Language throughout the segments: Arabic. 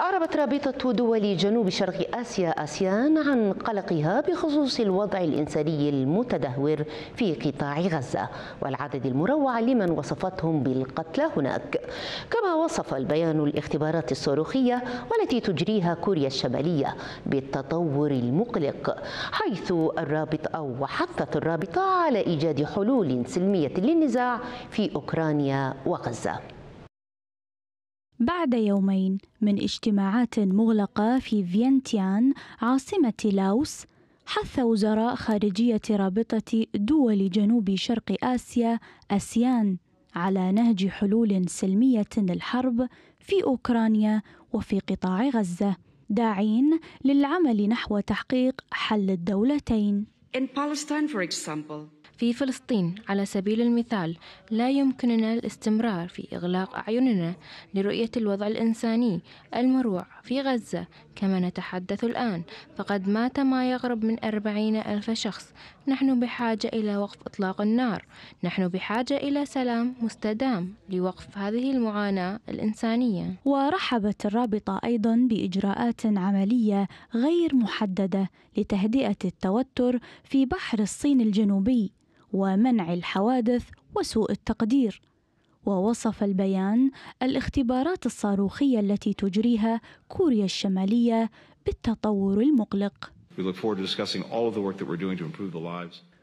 أعربت رابطة دول جنوب شرق آسيا آسيان عن قلقها بخصوص الوضع الإنساني المتدهور في قطاع غزة والعدد المروع لمن وصفتهم بالقتلى هناك كما وصف البيان الاختبارات الصاروخية والتي تجريها كوريا الشمالية بالتطور المقلق حيث الرابط أو وحثت الرابطة على إيجاد حلول سلمية للنزاع في أوكرانيا وغزة بعد يومين من اجتماعات مغلقة في فينتيان عاصمة لاوس حث وزراء خارجية رابطة دول جنوب شرق آسيا أسيان على نهج حلول سلمية للحرب في أوكرانيا وفي قطاع غزة داعين للعمل نحو تحقيق حل الدولتين In Palestine, for example, في فلسطين على سبيل المثال لا يمكننا الاستمرار في إغلاق أعيننا لرؤية الوضع الإنساني المروع في غزة كما نتحدث الآن فقد مات ما يقرب من أربعين ألف شخص نحن بحاجة إلى وقف إطلاق النار نحن بحاجة إلى سلام مستدام لوقف هذه المعاناة الإنسانية ورحبت الرابطة أيضا بإجراءات عملية غير محددة لتهدئة التوتر في بحر الصين الجنوبي ومنع الحوادث وسوء التقدير ووصف البيان الاختبارات الصاروخيه التي تجريها كوريا الشماليه بالتطور المقلق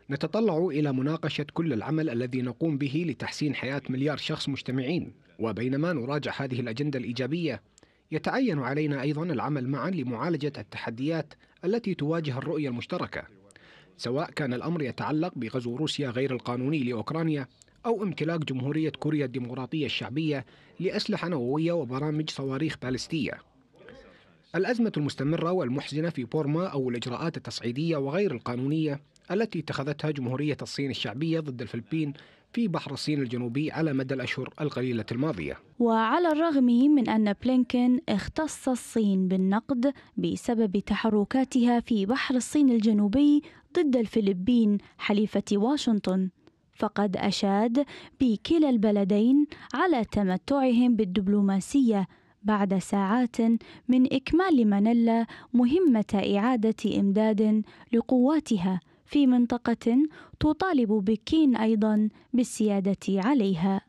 نتطلع إلى مناقشة كل العمل الذي نقوم به لتحسين حياة مليار شخص مجتمعين، وبينما نراجع هذه الأجندة الإيجابية، يتعين علينا أيضا العمل معا لمعالجة التحديات التي تواجه الرؤية المشتركة، سواء كان الأمر يتعلق بغزو روسيا غير القانوني لأوكرانيا أو امتلاك جمهورية كوريا الديمقراطية الشعبية لأسلحة نووية وبرامج صواريخ بالستية الأزمة المستمرة والمحزنة في بورما أو الإجراءات التصعيدية وغير القانونية التي اتخذتها جمهورية الصين الشعبية ضد الفلبين في بحر الصين الجنوبي على مدى الأشهر القليلة الماضية وعلى الرغم من أن بلينكن اختص الصين بالنقد بسبب تحركاتها في بحر الصين الجنوبي ضد الفلبين حليفة واشنطن فقد أشاد بكلا البلدين على تمتعهم بالدبلوماسية بعد ساعات من إكمال مانيلا مهمة إعادة إمداد لقواتها في منطقة تطالب بكين أيضا بالسيادة عليها